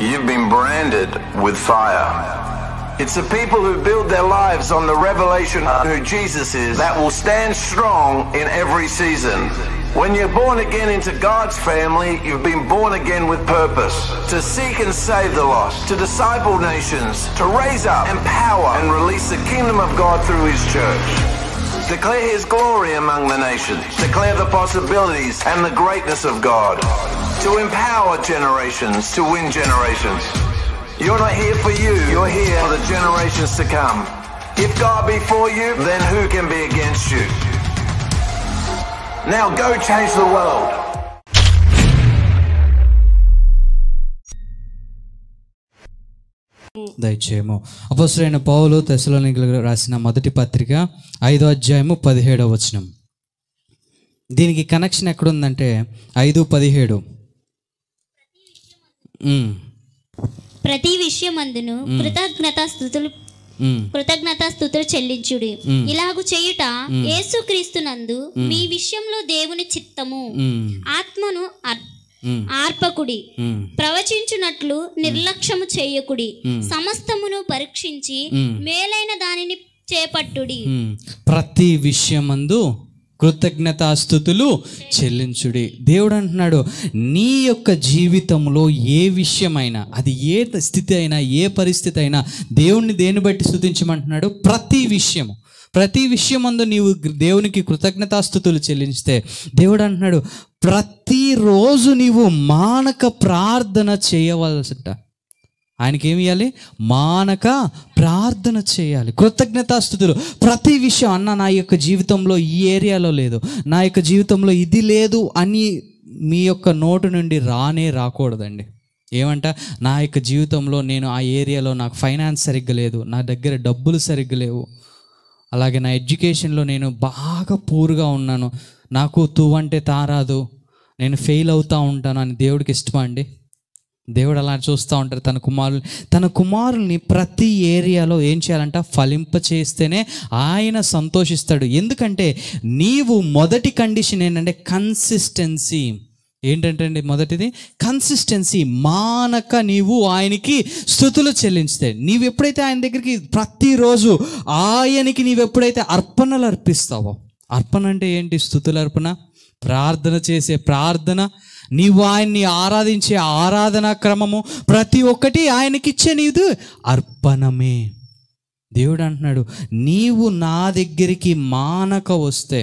You've been branded with fire. It's the people who build their lives on the revelation of who Jesus is that will stand strong in every season. When you're born again into God's family, you've been born again with purpose to seek and save the lost, to disciple nations, to raise up, empower, and release the kingdom of God through His church. Declare his glory among the nations. Declare the possibilities and the greatness of God. To empower generations, to win generations. You're not here for you, you're here for the generations to come. If God be for you, then who can be against you? Now go change the world. Mm. దయచేయము అపసరైన పౌలు తెశలోనికి రాసిన మొదటి పత్రిక ఐదో అధ్యాయము పదిహేడో వచనం దీనికి connection ఎక్కడుందంటే ఐదు పదిహేడు ప్రతి విషయం అందును కృతజ్ఞత స్థుతులు కృతజ్ఞత స్థుతులు చెల్లించుడి ఇలాగు చేయుట యేసుక్రీస్తునందు మీ విషయంలో దేవుని చిత్తము ఆత్మను ఆర్పకుడి ప్రవచించునట్లు నిర్లక్ష్యము చేయకుడి సమస్తమును పరీక్షించి మేలైన దానిని చేపట్టుడి ప్రతి విషయమందు కృతజ్ఞతాస్థుతులు చెల్లించుడి దేవుడు అంటున్నాడు నీ యొక్క జీవితంలో ఏ విషయమైనా అది ఏ స్థితి అయినా ఏ పరిస్థితి అయినా దేవుణ్ణి దేని బట్టి స్థుతించమంటున్నాడు ప్రతి విషయము ప్రతి విషయమందు నీవు దేవునికి కృతజ్ఞతాస్థుతులు చెల్లించితే దేవుడు అంటున్నాడు ప్రతిరోజు నీవు మానక ప్రార్థన చేయవలసిట ఆయనకి ఏమి ఇవ్వాలి మానక ప్రార్థన చేయాలి కృతజ్ఞతాస్థుతులు ప్రతి విషయం అన్న నా యొక్క జీవితంలో ఈ ఏరియాలో లేదు నా యొక్క జీవితంలో ఇది లేదు అని మీ యొక్క నోటు నుండి రానే రాకూడదండి ఏమంట నా యొక్క జీవితంలో నేను ఆ ఏరియాలో నాకు ఫైనాన్స్ సరిగ్గా లేదు నా దగ్గర డబ్బులు సరిగ్గా లేవు అలాగే నా ఎడ్యుకేషన్లో నేను బాగా పూర్గా ఉన్నాను నాకు తువ్వు అంటే తారాదు నేను ఫెయిల్ అవుతూ ఉంటాను అని దేవుడికి ఇష్టమా అండి దేవుడు అలా చూస్తూ ఉంటారు తన కుమారులు తన కుమారుల్ని ప్రతి ఏరియాలో ఏం చేయాలంట ఫలింప చేస్తేనే ఆయన సంతోషిస్తాడు ఎందుకంటే నీవు మొదటి కండిషన్ ఏంటంటే కన్సిస్టెన్సీ ఏంటంటే అండి మొదటిది కన్సిస్టెన్సీ మానక నీవు ఆయనకి స్థుతులు చెల్లించుతాయి నీవు ఎప్పుడైతే ఆయన దగ్గరికి ప్రతిరోజు ఆయనకి నీవు ఎప్పుడైతే అర్పణలు అర్పిస్తావో అర్పణ అంటే ఏంటి స్థుతుల అర్పణ ప్రార్థన చేసే ప్రార్థన నీవు ఆయన్ని ఆరాధించే ఆరాధన క్రమము ప్రతి ఒక్కటి ఆయనకిచ్చే నీదు అర్పణమే దేవుడు అంటున్నాడు నీవు నా దగ్గరికి మానక వస్తే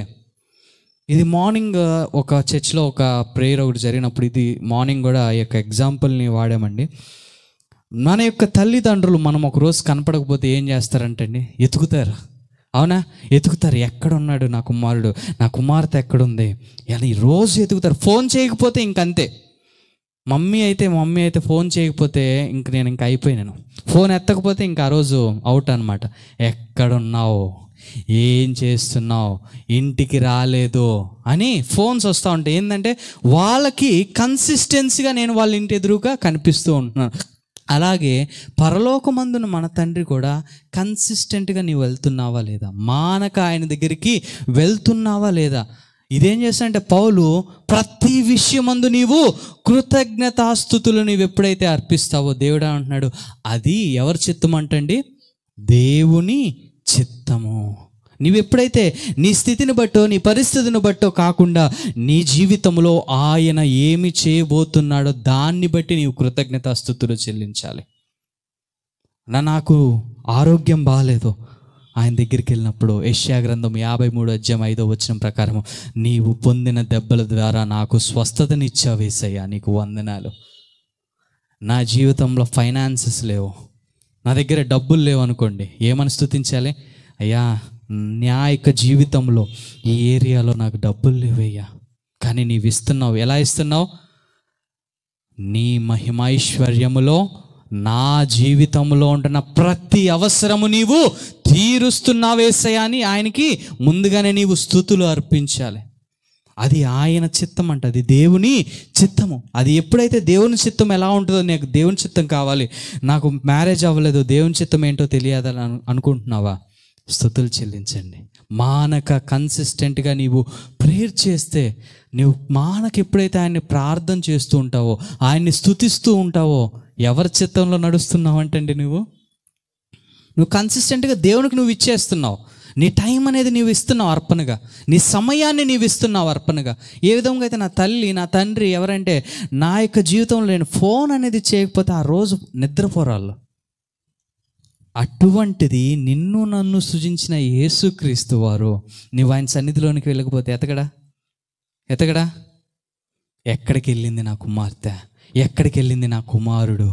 ఇది మార్నింగ్ ఒక చర్చ్లో ఒక ప్రేయర్ ఒకటి జరిగినప్పుడు ఇది మార్నింగ్ కూడా ఈ యొక్క ఎగ్జాంపుల్ని వాడామండి మన యొక్క తల్లిదండ్రులు మనం ఒకరోజు కనపడకపోతే ఏం చేస్తారంటే అండి ఎతుకుతారు అవునా ఎతుకుతారు ఎక్కడున్నాడు నా కుమారుడు నా కుమార్తె ఎక్కడుంది అని రోజు ఎతుకుతారు ఫోన్ చేయకపోతే ఇంకంతే మమ్మీ అయితే మమ్మీ అయితే ఫోన్ చేయకపోతే ఇంక నేను ఇంక అయిపోయినాను ఫోన్ ఎత్తకపోతే ఇంక ఆ రోజు అవుట్ అనమాట ఎక్కడున్నావు ఏం చేస్తున్నావు ఇంటికి రాలేదు అని ఫోన్స్ వస్తూ ఉంటాయి ఏంటంటే వాళ్ళకి కన్సిస్టెన్సీగా నేను వాళ్ళ ఇంటి ఎదురుగా కనిపిస్తూ ఉంటున్నాను అలాగే పరలోకమందున మన తండ్రి కూడా కన్సిస్టెంట్గా నీవు వెళ్తున్నావా లేదా మానక ఆయన దగ్గరికి వెళ్తున్నావా లేదా ఇదేం చేస్తానంటే పౌలు ప్రతి విషయమందు నీవు కృతజ్ఞతాస్థుతులు నీవు ఎప్పుడైతే అర్పిస్తావో దేవుడు అంటున్నాడు అది ఎవరి చిత్తం అంటండి దేవుని చిత్తము ఎప్పుడైతే నీ స్థితిని బట్టో నీ పరిస్థితిని బట్టో కాకుండా నీ జీవితంలో ఆయన ఏమి చేయబోతున్నాడో దాన్ని బట్టి నీవు కృతజ్ఞత స్థుతులు చెల్లించాలి నా నాకు ఆరోగ్యం బాగాలేదు ఆయన దగ్గరికి వెళ్ళినప్పుడు ఏషియా గ్రంథం యాభై మూడు అధ్యాయం ఐదో వచ్చిన ప్రకారము నీవు పొందిన దెబ్బల ద్వారా నాకు స్వస్థతనిచ్చావేసయ్యా నీకు వందనాలు నా జీవితంలో ఫైనాన్సెస్ లేవు నా దగ్గర డబ్బులు లేవనుకోండి ఏమని స్థుతించాలి అయ్యా న్యాయక జీవితంలో ఈ ఏరియాలో నాకు డబ్బులు లేవయ్యా కానీ నీవు ఇస్తున్నావు ఎలా ఇస్తున్నావు నీ మహిమైశ్వర్యములో నా జీవితంలో ఉంటున్న ప్రతి అవసరము నీవు తీరుస్తున్నావేసయా అని ఆయనకి ముందుగానే నీవు స్థుతులు అర్పించాలి అది ఆయన చిత్తం అంట అది దేవుని చిత్తము అది ఎప్పుడైతే దేవుని చిత్తం ఎలా ఉంటుందో నాకు దేవుని చిత్తం కావాలి నాకు మ్యారేజ్ అవ్వలేదు దేవుని చిత్తం ఏంటో అని అనుకుంటున్నావా స్థుతులు చెల్లించండి మానక కన్సిస్టెంట్గా నీవు ప్రేయర్ చేస్తే నువ్వు మానకు ఎప్పుడైతే ఆయన్ని ప్రార్థన చేస్తూ ఉంటావో ఆయన్ని స్థుతిస్తూ ఉంటావో ఎవరి చిత్తంలో నడుస్తున్నావు అంటండి నువ్వు నువ్వు కన్సిస్టెంట్గా దేవునికి నువ్వు ఇచ్చేస్తున్నావు నీ టైం అనేది నీవు ఇస్తున్నావు అర్పణగా నీ సమయాన్ని నీవు ఇస్తున్నావు అర్పణగా ఏ విధంగా అయితే నా తల్లి నా తండ్రి ఎవరంటే నా యొక్క జీవితంలో నేను ఫోన్ అనేది చేయకపోతే ఆ రోజు నిద్రపోరాళ్ళు అటువంటిది నిన్ను నన్ను సృజించిన యేసుక్రీస్తు వారు నువ్వు ఆయన సన్నిధిలోనికి వెళ్ళకపోతే ఎతగడా ఎతగడా ఎక్కడికి వెళ్ళింది నా కుమార్తె ఎక్కడికి వెళ్ళింది నా కుమారుడు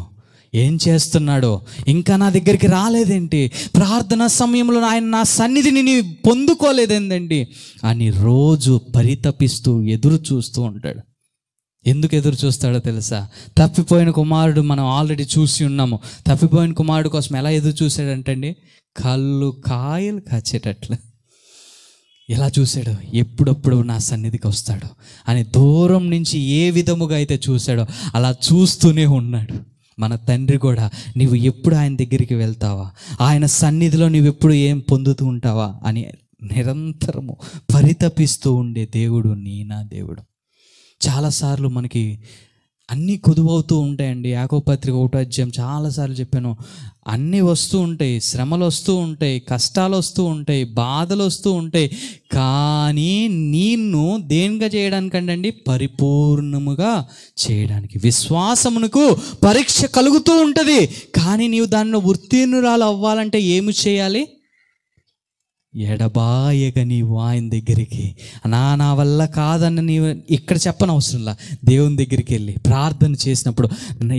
ఏం చేస్తున్నాడో ఇంకా నా దగ్గరికి రాలేదేంటి ప్రార్థన సమయంలో ఆయన నా సన్నిధిని నీ పొందుకోలేదేందండి అని రోజు పరితపిస్తూ ఎదురు చూస్తూ ఉంటాడు ఎందుకు ఎదురు చూస్తాడో తెలుసా తప్పిపోయిన కుమారుడు మనం ఆల్రెడీ చూసి ఉన్నాము తప్పిపోయిన కుమారుడు కోసం ఎలా ఎదురు చూశాడంటండి కళ్ళు కాయలు కాచేటట్లు ఎలా చూశాడో ఎప్పుడప్పుడు నా సన్నిధికి వస్తాడు అని దూరం నుంచి ఏ విధముగా అయితే చూశాడో అలా చూస్తూనే ఉన్నాడు మన తండ్రి కూడా నీవు ఎప్పుడు ఆయన దగ్గరికి వెళ్తావా ఆయన సన్నిధిలో నువ్వు ఎప్పుడు ఏం పొందుతూ ఉంటావా అని నిరంతరము పరితపిస్తూ ఉండే దేవుడు నీ నా దేవుడు చాలాసార్లు మనకి అన్నీ కుదువవుతూ ఉంటాయండి యాకోపత్రిక ఒకటో అధ్యాయం చాలాసార్లు చెప్పాను అన్నీ వస్తూ ఉంటాయి శ్రమలు వస్తూ ఉంటాయి కష్టాలు వస్తూ ఉంటాయి బాధలు వస్తూ ఉంటాయి కానీ నిన్ను దేనిగా అండి పరిపూర్ణముగా చేయడానికి విశ్వాసమునకు పరీక్ష కలుగుతూ ఉంటుంది కానీ నీవు దానిలో ఉత్తీర్ణురాలు అవ్వాలంటే ఏమి చేయాలి ఎడబాయగ నీవు ఆయన దగ్గరికి నా నా వల్ల కాదని నీవు ఇక్కడ చెప్పని అవసరంలా దేవుని దగ్గరికి వెళ్ళి ప్రార్థన చేసినప్పుడు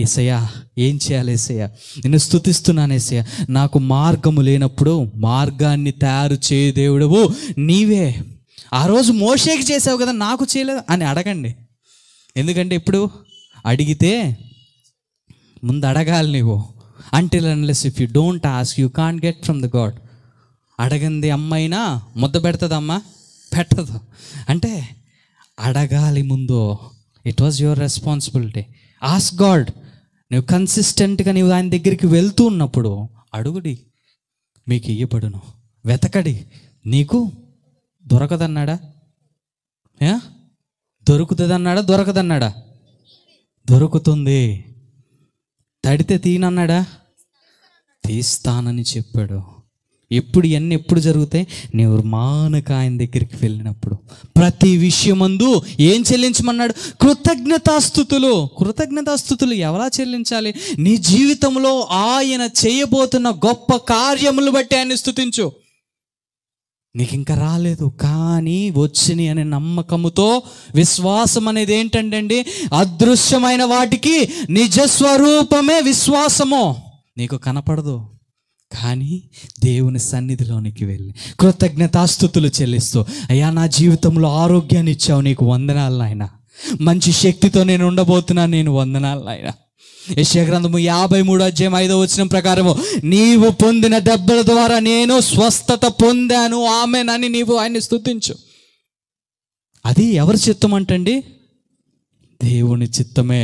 ఎసయ్యా ఏం చేయాలి ఎసయ్యా నేను స్థుతిస్తున్నాను ఎసయ్య నాకు మార్గము లేనప్పుడు మార్గాన్ని తయారు చేయ దేవుడవు నీవే ఆ రోజు మోషేకి చేసావు కదా నాకు చేయలేదు అని అడగండి ఎందుకంటే ఇప్పుడు అడిగితే ముందు అడగాలి నీవు అంటే unless if you don't ask you can't get from the God అడగంది అమ్మైనా ముద్ద పెడుతుందమ్మా పెట్టదు అంటే అడగాలి ముందు it was your responsibility as God నువ్వు కన్సిస్టెంట్గా నువ్వు ఆయన దగ్గరికి వెళ్తూ ఉన్నప్పుడు అడుగుడి మీకు ఇయ్యబడును వెతకడి నీకు దొరకదన్నాడా దొరుకుతుందన్నాడా దొరకదన్నాడా దొరుకుతుంది తడితే తీనన్నాడా తీస్తానని చెప్పాడు ఎప్పుడు ఇవన్నీ ఎప్పుడు జరుగుతాయి నీవు మానక ఆయన దగ్గరికి వెళ్ళినప్పుడు ప్రతి విషయమందు ఏం చెల్లించమన్నాడు కృతజ్ఞతాస్థుతులు కృతజ్ఞతాస్థుతులు ఎలా చెల్లించాలి నీ జీవితంలో ఆయన చేయబోతున్న గొప్ప కార్యములు బట్టి ఆయన స్థుతించు నీకు ఇంకా రాలేదు కానీ వచ్చినాయి అనే నమ్మకముతో విశ్వాసం అనేది ఏంటంటే అండి అదృశ్యమైన వాటికి నిజస్వరూపమే విశ్వాసము నీకు కనపడదు కానీ దేవుని సన్నిధిలోనికి వెళ్ళి కృతజ్ఞతాస్థుతులు చెల్లిస్తూ అయ్యా నా జీవితంలో ఆరోగ్యాన్ని ఇచ్చావు నీకు వందనాలు నాయన మంచి శక్తితో నేను ఉండబోతున్నాను నేను వందనాలు నాయన యశ్యా యాభై మూడు అధ్యయం ఐదో వచ్చిన ప్రకారము నీవు పొందిన దెబ్బల ద్వారా నేను స్వస్థత పొందాను ఆమెనని నీవు ఆయన్ని స్థుతించు అది ఎవరి చిత్తం అంటండి దేవుని చిత్తమే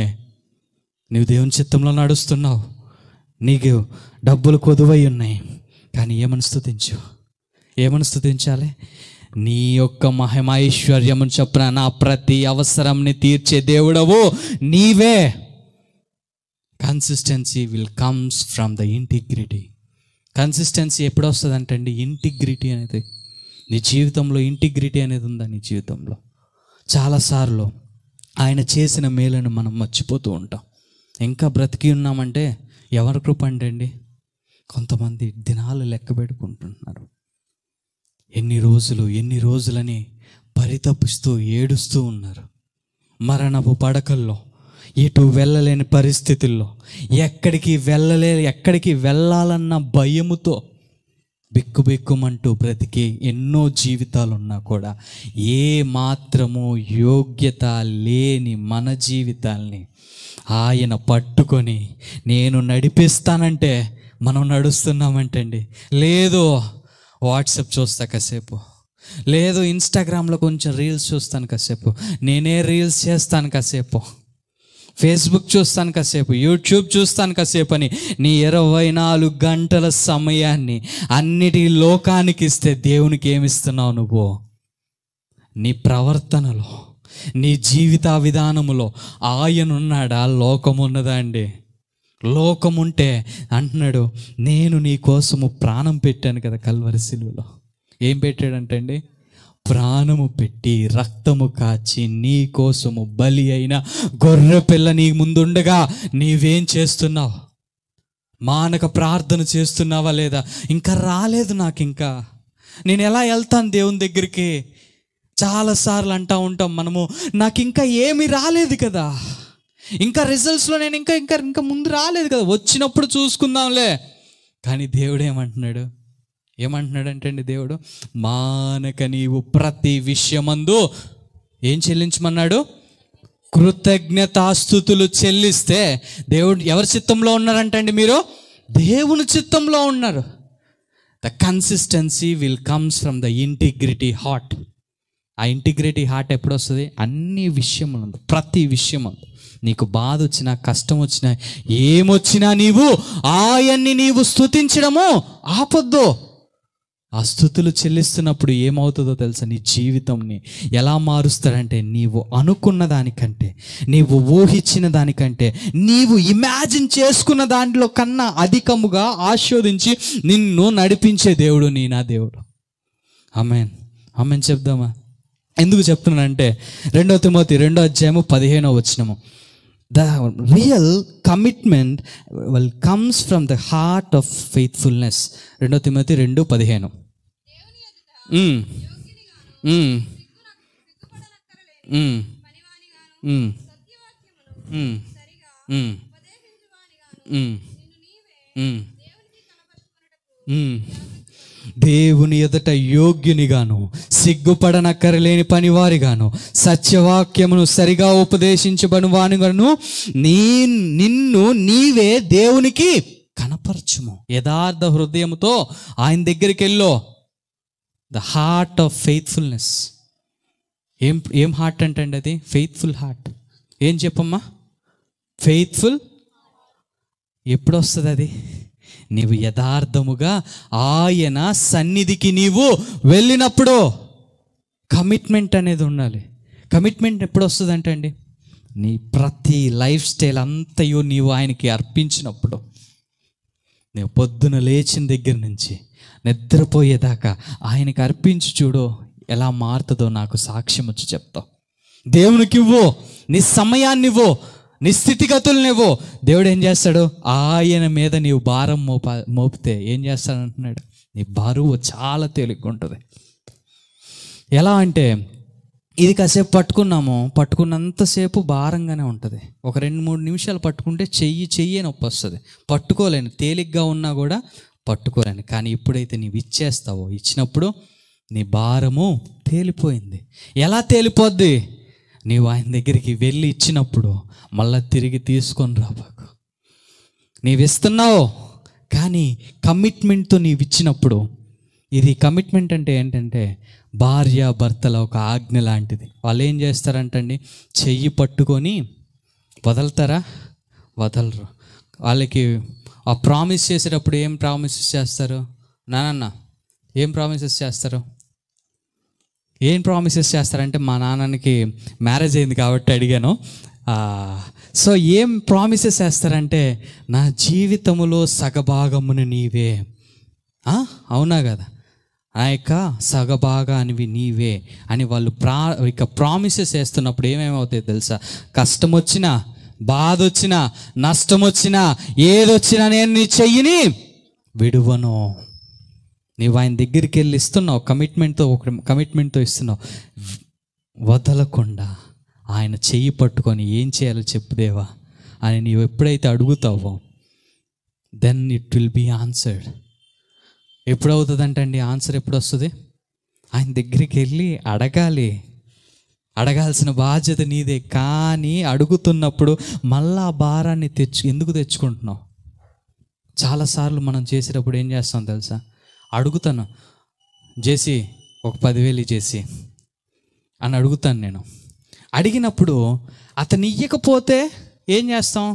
నీవు దేవుని చిత్తంలో నడుస్తున్నావు నీకు డబ్బులు కొదువై ఉన్నాయి కానీ ఏమని స్థుతించు ఏమని స్థుతించాలి నీ యొక్క మహిమైశ్వర్యము చెప్పిన నా ప్రతి అవసరంని తీర్చే దేవుడవు నీవే consistency will comes from the integrity consistency ఎప్పుడు వస్తుంది అంటండి ఇంటిగ్రిటీ అనేది నీ జీవితంలో ఇంటిగ్రిటీ అనేది ఉందా నీ జీవితంలో చాలాసార్లు ఆయన చేసిన మేలను మనం మర్చిపోతూ ఉంటాం ఇంకా బ్రతికి ఉన్నామంటే ఎవరి కృప అండి కొంతమంది దినాలు లెక్క పెట్టుకుంటున్నారు ఎన్ని రోజులు ఎన్ని రోజులని పరితపిస్తూ ఏడుస్తూ ఉన్నారు మరణపు పడకల్లో ఇటు వెళ్ళలేని పరిస్థితుల్లో ఎక్కడికి వెళ్ళలే ఎక్కడికి వెళ్ళాలన్న భయముతో బిక్కుబిక్కుమంటూ బ్రతికే ఎన్నో జీవితాలు ఉన్నా కూడా ఏ మాత్రము యోగ్యత లేని మన జీవితాల్ని ఆయన పట్టుకొని నేను నడిపిస్తానంటే మనం నడుస్తున్నామంటే అండి లేదు వాట్సాప్ చూస్తా కాసేపు లేదు ఇన్స్టాగ్రామ్లో కొంచెం రీల్స్ చూస్తాను కాసేపు నేనే రీల్స్ చేస్తాను కాసేపు ఫేస్బుక్ చూస్తాను కాసేపు యూట్యూబ్ చూస్తాను కాసేపు అని నీ ఇరవై నాలుగు గంటల సమయాన్ని అన్నిటి లోకానికి ఇస్తే దేవునికి ఏమిస్తున్నావు నువ్వు నీ ప్రవర్తనలో నీ జీవిత విధానములో ఆయనున్నాడా లోకమున్నదా అండి లోకముంటే అంటున్నాడు నేను నీ కోసము ప్రాణం పెట్టాను కదా కల్వరి సిలువలో ఏం పెట్టాడంటండి ప్రాణము పెట్టి రక్తము కాచి నీ కోసము బలి అయిన గొర్రె పిల్ల నీ ముందుండగా నీవేం చేస్తున్నావు మానక ప్రార్థన చేస్తున్నావా లేదా ఇంకా రాలేదు నాకు ఇంకా నేను ఎలా వెళ్తాను దేవుని దగ్గరికి చాలాసార్లు అంటూ ఉంటాం మనము నాకు ఇంకా ఏమి రాలేదు కదా ఇంకా రిజల్ట్స్లో నేను ఇంకా ఇంకా ఇంకా ముందు రాలేదు కదా వచ్చినప్పుడు చూసుకుందాంలే కానీ దేవుడు ఏమంటున్నాడు ఏమంటున్నాడంటే అండి దేవుడు మానక నీవు ప్రతి విషయమందు ఏం చెల్లించమన్నాడు కృతజ్ఞతాస్థుతులు చెల్లిస్తే దేవుడు ఎవరి చిత్తంలో ఉన్నారంటండి మీరు దేవుని చిత్తంలో ఉన్నారు the consistency will comes from the integrity heart ఆ ఇంటిగ్రిటీ హార్ట్ ఎప్పుడు వస్తుంది అన్ని విషయములు ప్రతి విషయం నీకు బాధ వచ్చినా కష్టం వచ్చినా ఏమొచ్చినా నీవు ఆయన్ని నీవు స్థుతించడము ఆపొద్దు ఆ స్థుతులు చెల్లిస్తున్నప్పుడు ఏమవుతుందో తెలుసా నీ జీవితంని ఎలా మారుస్తారంటే నీవు అనుకున్న దానికంటే నీవు ఊహించిన దానికంటే నీవు ఇమాజిన్ చేసుకున్న దాంట్లో కన్నా అధికముగా ఆస్వాదించి నిన్ను నడిపించే దేవుడు నీ నా దేవుడు అమెన్ అమెన్ చెప్దామా ఎందుకు చెప్తున్నానంటే రెండో తిమోతి రెండో అధ్యాయము పదిహేనో వచ్చినము the real commitment will comes from the heart of faithfulness రెండో తిమ్మతి రెండు పదిహేను Mm. దేవుని ఎదుట యోగ్యునిగాను సిగ్గుపడనక్కరలేని పనివారిగాను సత్యవాక్యమును సరిగా ఉపదేశించబడి వానిగాను నీ నిన్ను నీవే దేవునికి కనపరచుము యథార్థ హృదయంతో ఆయన దగ్గరికి వెళ్ళో ద హార్ట్ ఆఫ్ ఫెయిత్ఫుల్నెస్ ఏం ఏం హార్ట్ అంటే అండి అది ఫెయిత్ఫుల్ హార్ట్ ఏం చెప్పమ్మా ఫెయిత్ఫుల్ ఎప్పుడు వస్తుంది అది నీవు యథార్థముగా ఆయన సన్నిధికి నీవు వెళ్ళినప్పుడు కమిట్మెంట్ అనేది ఉండాలి కమిట్మెంట్ ఎప్పుడు వస్తుందంటే అండి నీ ప్రతి లైఫ్ స్టైల్ అంతయు నీవు ఆయనకి అర్పించినప్పుడు నువ్వు పొద్దున లేచిన దగ్గర నుంచి నిద్రపోయేదాకా ఆయనకి అర్పించి చూడు ఎలా మారుతుందో నాకు సాక్ష్యం వచ్చి చెప్తావు దేవునికివ్వు నీ సమయాన్నివ్వు నీ స్థితిగతులు నువ్వు దేవుడు ఏం చేస్తాడు ఆయన మీద నీవు భారం మోపా మోపితే ఏం చేస్తాడంటున్నాడు నీ బరువు చాలా తేలిగ్గా ఉంటుంది ఎలా అంటే ఇది కాసేపు పట్టుకున్నాము పట్టుకున్నంతసేపు భారంగానే ఉంటుంది ఒక రెండు మూడు నిమిషాలు పట్టుకుంటే చెయ్యి చెయ్యి నొప్పి వస్తుంది పట్టుకోలేను తేలిగ్గా ఉన్నా కూడా పట్టుకోలేను కానీ ఇప్పుడైతే నీవు ఇచ్చేస్తావో ఇచ్చినప్పుడు నీ భారము తేలిపోయింది ఎలా తేలిపోద్ది నీవు ఆయన దగ్గరికి వెళ్ళి ఇచ్చినప్పుడు మళ్ళీ తిరిగి తీసుకొని రాబాకు నీవిస్తున్నావు కానీ కమిట్మెంట్తో నీవు ఇచ్చినప్పుడు ఇది కమిట్మెంట్ అంటే ఏంటంటే భార్య భర్తల ఒక ఆజ్ఞ లాంటిది వాళ్ళు ఏం చేస్తారంటండి చెయ్యి పట్టుకొని వదలతారా వదలరు వాళ్ళకి ఆ ప్రామిస్ చేసేటప్పుడు ఏం ప్రామిసెస్ చేస్తారు నానన్న ఏం ప్రామిసెస్ చేస్తారు ఏం ప్రామిసెస్ చేస్తారంటే మా నాన్నకి మ్యారేజ్ అయింది కాబట్టి అడిగాను సో ఏం ప్రామిసెస్ చేస్తారంటే నా జీవితంలో సగభాగమును నీవే అవునా కదా ఆ యొక్క సగభాగానివి నీవే అని వాళ్ళు ప్రా ఇక ప్రామిసెస్ వేస్తున్నప్పుడు ఏమేమవుతాయి తెలుసా కష్టం వచ్చినా బాధ వచ్చినా నష్టం వచ్చినా ఏదొచ్చినా నేను నీ చెయ్యిని విడువను నీవు ఆయన దగ్గరికి వెళ్ళి ఇస్తున్నావు కమిట్మెంట్తో ఒక కమిట్మెంట్తో ఇస్తున్నావు వదలకుండా ఆయన చెయ్యి పట్టుకొని ఏం చేయాలో చెప్పుదేవా అని నీవు ఎప్పుడైతే అడుగుతావో then it will be answered ఎప్పుడవుతుందంటండి ఆన్సర్ ఎప్పుడు వస్తుంది ఆయన దగ్గరికి వెళ్ళి అడగాలి అడగాల్సిన బాధ్యత నీదే కానీ అడుగుతున్నప్పుడు మళ్ళా భారాన్ని తెచ్చు ఎందుకు తెచ్చుకుంటున్నావు చాలాసార్లు మనం చేసేటప్పుడు ఏం చేస్తాం తెలుసా అడుగుతాను చేసి ఒక పదివేలు చేసి అని అడుగుతాను నేను అడిగినప్పుడు అతను ఇయ్యకపోతే ఏం చేస్తాం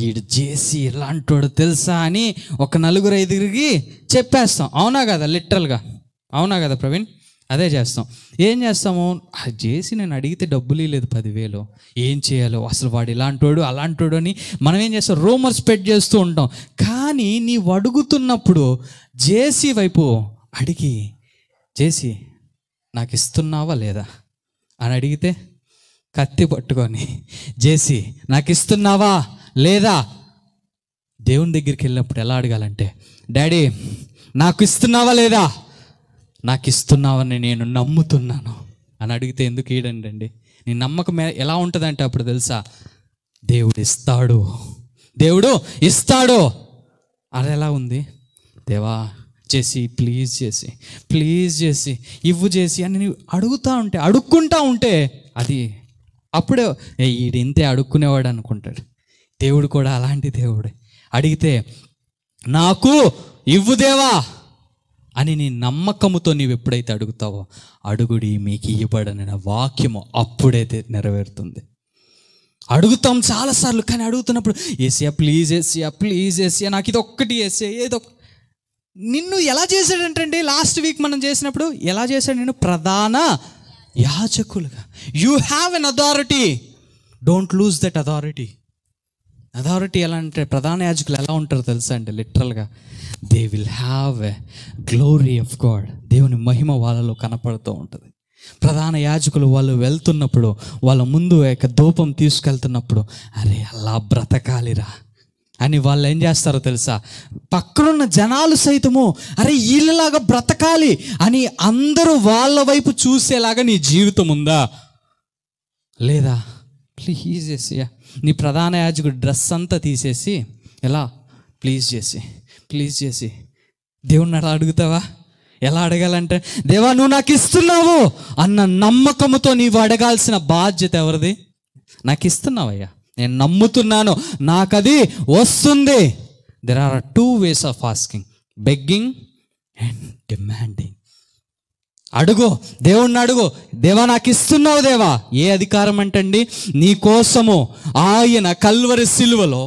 వీడు చేసి ఇలాంటోడు తెలుసా అని ఒక నలుగురు ఐదుగురికి చెప్పేస్తాం అవునా కదా లిటరల్గా అవునా కదా ప్రవీణ్ అదే చేస్తాం ఏం చేస్తాము చేసి నేను అడిగితే డబ్బులు లేదు పదివేలు ఏం చేయాలో అసలు వాడు ఇలాంటోడు అలాంటోడు అని మనం ఏం చేస్తాం రూమర్స్ పెట్ చేస్తూ ఉంటాం కానీ నీవు అడుగుతున్నప్పుడు జేసీ వైపు అడిగి చేసి నాకు ఇస్తున్నావా లేదా అని అడిగితే కత్తి పట్టుకొని జేసి నాకు ఇస్తున్నావా లేదా దేవుని దగ్గరికి వెళ్ళినప్పుడు ఎలా అడగాలంటే డాడీ నాకు ఇస్తున్నావా లేదా నాకు ఇస్తున్నావని నేను నమ్ముతున్నాను అని అడిగితే ఎందుకు ఇయ్యడండి అండి నీ నమ్మకం ఎలా ఉంటుందంటే అప్పుడు తెలుసా దేవుడు ఇస్తాడు దేవుడు ఇస్తాడు అది ఎలా ఉంది దేవా చేసి ప్లీజ్ చేసి ప్లీజ్ చేసి ఇవ్వు చేసి అని నేను అడుగుతూ ఉంటే అడుక్కుంటా ఉంటే అది అప్పుడే ఈడు ఇంతే అడుక్కునేవాడు అనుకుంటాడు దేవుడు కూడా అలాంటి దేవుడే అడిగితే నాకు ఇవ్వు దేవా అని నీ నమ్మకముతో నీవు ఎప్పుడైతే అడుగుతావో అడుగుడి మీకు ఇవ్వబడని వాక్యము అప్పుడైతే నెరవేరుతుంది అడుగుతాం చాలాసార్లు కానీ అడుగుతున్నప్పుడు ఏసియా ప్లీజ్ ఏసియా ప్లీజ్ ఏసియా నాకు ఇది ఒక్కటి ఏసీ ఏదో నిన్ను ఎలా చేశాడంటే లాస్ట్ వీక్ మనం చేసినప్పుడు ఎలా చేశాడు నేను ప్రధాన యాచకులుగా you have an authority don't lose that authority authority ఎలా అంటే ప్రధాన యాజకులు ఎలా ఉంటారు తెలుసా అండి లిటరల్గా they will have a glory of God దేవుని మహిమ వాళ్ళలో కనపడుతూ ఉంటుంది ప్రధాన యాజకులు వాళ్ళు వెళ్తున్నప్పుడు వాళ్ళ ముందు యొక్క దూపం తీసుకెళ్తున్నప్పుడు అరే అలా బ్రతకాలిరా అని వాళ్ళు ఏం చేస్తారో తెలుసా పక్కనున్న జనాలు సైతము అరే వీళ్ళలాగా బ్రతకాలి అని అందరూ వాళ్ళ వైపు చూసేలాగా నీ జీవితం ఉందా లేదా ప్లీజ్ హీజ్ చేసి నీ ప్రధాన యాజకుడు డ్రెస్ అంతా తీసేసి ఎలా ప్లీజ్ చేసి ప్లీజ్ చేసి దేవుణ్ణి అలా అడుగుతావా ఎలా అడగాలంటే దేవా నువ్వు నాకు ఇస్తున్నావు అన్న నమ్మకంతో నీవు అడగాల్సిన బాధ్యత ఎవరిది నాకు ఇస్తున్నావయ్యా నేను నమ్ముతున్నాను నాకు అది వస్తుంది there are two ways of asking begging and demanding అడుగు దేవుణ్ణి అడుగు దేవా నాకు ఇస్తున్నావు దేవా ఏ అధికారం అంటండి నీ కోసము ఆయన కల్వరి సిలువలో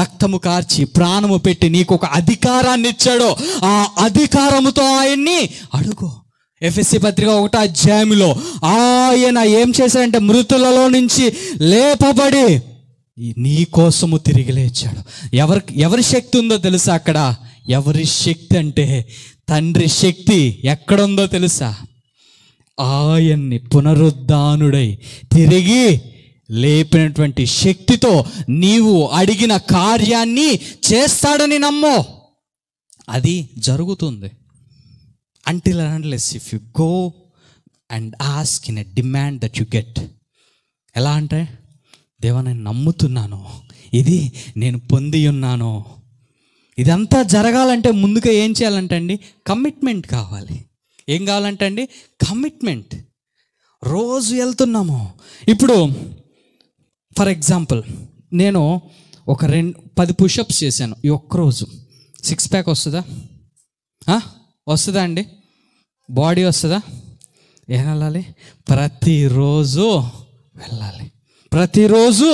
రక్తము కార్చి ప్రాణము పెట్టి నీకు ఒక అధికారాన్ని ఇచ్చాడో ఆ అధికారముతో ఆయన్ని అడుగు ఎఫ్ఎస్సి పత్రిక ఒకట అధ్యాయంలో ఆయన ఏం చేశాడంటే మృతులలో నుంచి లేపబడి నీ కోసము తిరిగి లేచాడు ఎవరి ఎవరి శక్తి ఉందో తెలుసా అక్కడ ఎవరి శక్తి అంటే తండ్రి శక్తి ఎక్కడుందో తెలుసా ఆయన్ని పునరుద్ధానుడై తిరిగి లేపినటువంటి శక్తితో నీవు అడిగిన కార్యాన్ని చేస్తాడని నమ్ము అది జరుగుతుంది until unless if you go and ask in a demand that you get ఎలా అంటే దేవ నేను నమ్ముతున్నాను ఇది నేను పొంది ఉన్నాను ఇదంతా జరగాలంటే ముందుగా ఏం చేయాలంటే అండి కమిట్మెంట్ కావాలి ఏం కావాలంటే అండి కమిట్మెంట్ రోజు వెళ్తున్నాము ఇప్పుడు ఫర్ ఎగ్జాంపుల్ నేను ఒక రెండు పది పుషప్స్ చేశాను ఈ ఒక్కరోజు సిక్స్ ప్యాక్ వస్తుందా వస్తుందా అండి బాడీ వస్తుందా ఏం వెళ్ళాలి ప్రతిరోజు వెళ్ళాలి ప్రతిరోజు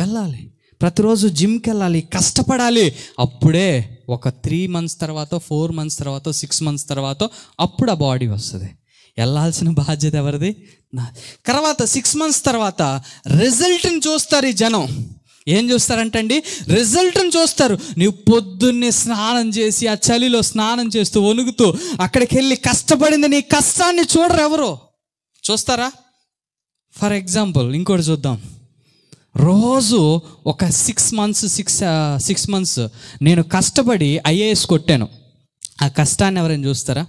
వెళ్ళాలి ప్రతిరోజు జిమ్కి వెళ్ళాలి కష్టపడాలి అప్పుడే ఒక త్రీ మంత్స్ తర్వాత ఫోర్ మంత్స్ తర్వాత సిక్స్ మంత్స్ తర్వాత అప్పుడు ఆ బాడీ వస్తుంది వెళ్ళాల్సిన బాధ్యత ఎవరిది నా తర్వాత సిక్స్ మంత్స్ తర్వాత రిజల్ట్ని చూస్తారు ఈ జనం ఏం చూస్తారంటండి రిజల్ట్ని చూస్తారు నువ్వు పొద్దున్నే స్నానం చేసి ఆ చలిలో స్నానం చేస్తూ వణుకుతూ అక్కడికి వెళ్ళి కష్టపడింది నీ కష్టాన్ని చూడరు ఎవరు చూస్తారా ఫర్ ఎగ్జాంపుల్ ఇంకోటి చూద్దాం రోజు ఒక six months six six months నేను కష్టపడి ఐఏఎస్ కొట్టాను ఆ కష్టాన్ని ఎవరైనా చూస్తారా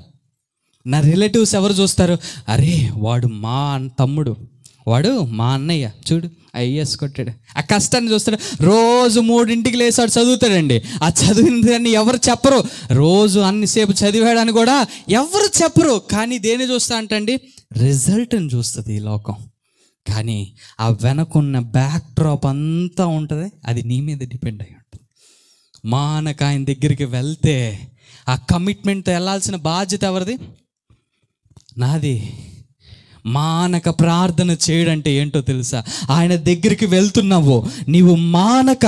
నా రిలేటివ్స్ ఎవరు చూస్తారు అరే వాడు మా తమ్ముడు వాడు మా అన్నయ్య చూడు ఐఏఎస్ కొట్టాడు ఆ కష్టాన్ని చూస్తాడు రోజు మూడింటికి లేసాడు చదువుతాడండి ఆ చదివిందని ఎవరు చెప్పరు రోజు అన్నిసేపు చదివాడని కూడా ఎవరు చెప్పరు కానీ దేన్ని చూస్తా అంటండి రిజల్ట్ని చూస్తుంది ఈ లోకం కానీ ఆ వెనకున్న బ్యాక్ డ్రాప్ అంతా ఉంటుంది అది నీ మీద డిపెండ్ అయి ఉంటుంది మానక ఆయన దగ్గరికి వెళ్తే ఆ కమిట్మెంట్తో వెళ్ళాల్సిన బాధ్యత ఎవరిది నాది మానక ప్రార్థన చేయడంటే ఏంటో తెలుసా ఆయన దగ్గరికి వెళ్తున్నావు నీవు మానక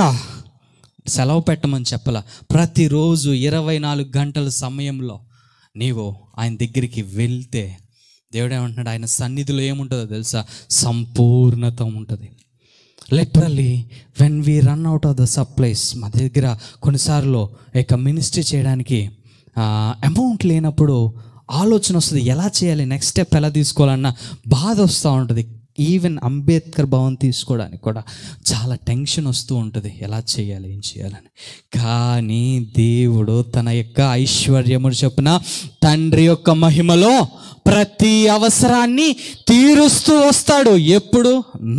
సెలవు పెట్టమని చెప్పలా ప్రతిరోజు ఇరవై నాలుగు గంటల సమయంలో నీవు ఆయన దగ్గరికి వెళ్తే దేవుడు ఏమంటున్నాడు ఆయన సన్నిధిలో ఏముంటుందో తెలుసా సంపూర్ణత ఉంటుంది literally when we run out of the supplies మా దగ్గర కొన్నిసార్లు ఇక మినిస్ట్రీ చేయడానికి అమౌంట్ లేనప్పుడు ఆలోచన వస్తుంది ఎలా చేయాలి నెక్స్ట్ స్టెప్ ఎలా తీసుకోవాలన్న బాధ వస్తూ ఉంటుంది ఈవెన్ అంబేద్కర్ భవన్ తీసుకోవడానికి కూడా చాలా టెన్షన్ వస్తూ ఉంటుంది ఎలా చేయాలి ఏం చేయాలని కానీ దేవుడు తన యొక్క ఐశ్వర్యము చెప్పిన తండ్రి యొక్క మహిమలో ప్రతి అవసరాన్ని తీరుస్తూ వస్తాడు ఎప్పుడు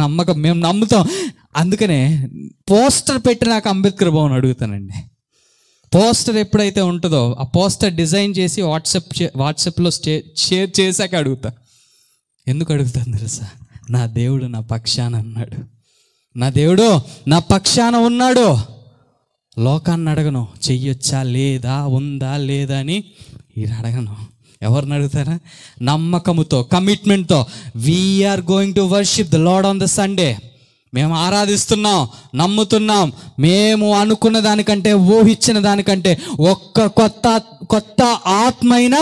నమ్మకం మేము నమ్ముతాం అందుకనే పోస్టర్ పెట్టి నాకు అంబేద్కర్ భవన్ అడుగుతానండి పోస్టర్ ఎప్పుడైతే ఉంటుందో ఆ పోస్టర్ డిజైన్ చేసి వాట్సాప్ వాట్సాప్లో స్టే షేర్ చేశాక అడుగుతా ఎందుకు అడుగుతాను తెలుసా నా దేవుడు నా పక్షాన అన్నాడు నా దేవుడు నా పక్షాన ఉన్నాడు లోకాన్ని అడగను చెయ్యొచ్చా లేదా ఉందా లేదా అని ఈయన అడగను ఎవరిని అడుగుతారా నమ్మకముతో కమిట్మెంట్తో we are going to worship the lord on the Sunday మేము ఆరాధిస్తున్నాం నమ్ముతున్నాం మేము అనుకున్న దానికంటే ఊహించిన దానికంటే ఒక్క కొత్త కొత్త ఆత్మైన